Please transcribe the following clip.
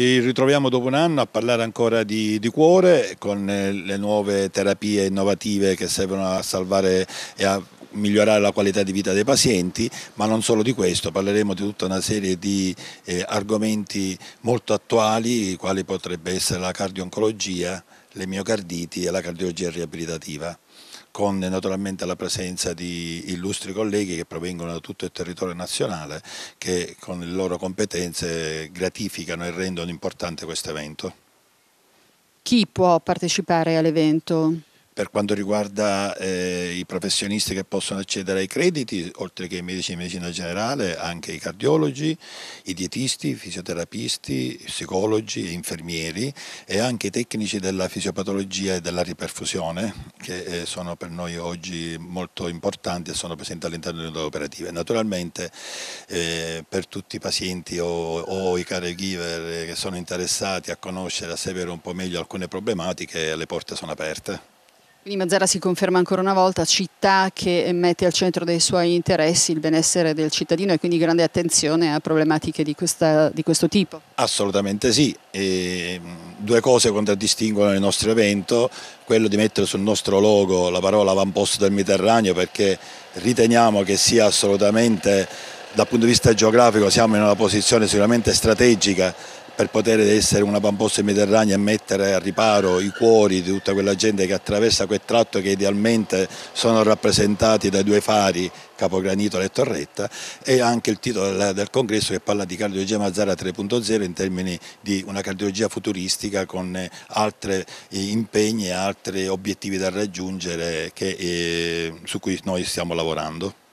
Ci ritroviamo dopo un anno a parlare ancora di, di, cuore con eh, le nuove terapie innovative che servono a salvare e a migliorare la qualità di vita dei pazienti, ma non solo di questo, parleremo di tutta una serie di eh, argomenti molto attuali, quali potrebbe essere la cardio-oncologia le miocarditi e la cardiologia riabilitativa con naturalmente la presenza di illustri colleghi che provengono da tutto il territorio nazionale che con le loro competenze gratificano e rendono importante questo evento. Chi può partecipare all'evento? per quanto riguarda eh, i professionisti che possono accedere ai crediti, oltre che i medici di medicina generale, anche i cardiologi, i dietisti, i fisioterapisti, i psicologi e infermieri e anche i tecnici della fisiopatologia e della riperfusione, che eh, sono per noi oggi molto importanti e sono presenti all'interno delle unità operative. Naturalmente eh, per tutti i pazienti o, o i caregiver che sono interessati a conoscere, a sapere un po' meglio alcune problematiche, le porte sono aperte. Quindi Mazzara si conferma ancora una volta città che mette al centro dei suoi interessi il benessere del cittadino e quindi grande attenzione a problematiche di, questa, di questo tipo. Assolutamente sì, e mm, due cose contraddistinguono il nostro evento, quello di mettere sul nostro logo la parola avamposto del Mediterraneo perché riteniamo che sia assolutamente dal punto di vista geografico siamo in una posizione sicuramente strategica per poter essere una pamposta mediterranea e mettere a riparo i cuori di tutta quella gente che attraversa quel tratto che idealmente sono rappresentati dai due fari Capogranito e Torretta e anche il titolo del, del congresso che parla di cardiologia Mazzara 3.0 in termini di una cardiologia futuristica con eh, altri eh, impegni e altri obiettivi da raggiungere che, eh, su cui noi stiamo lavorando.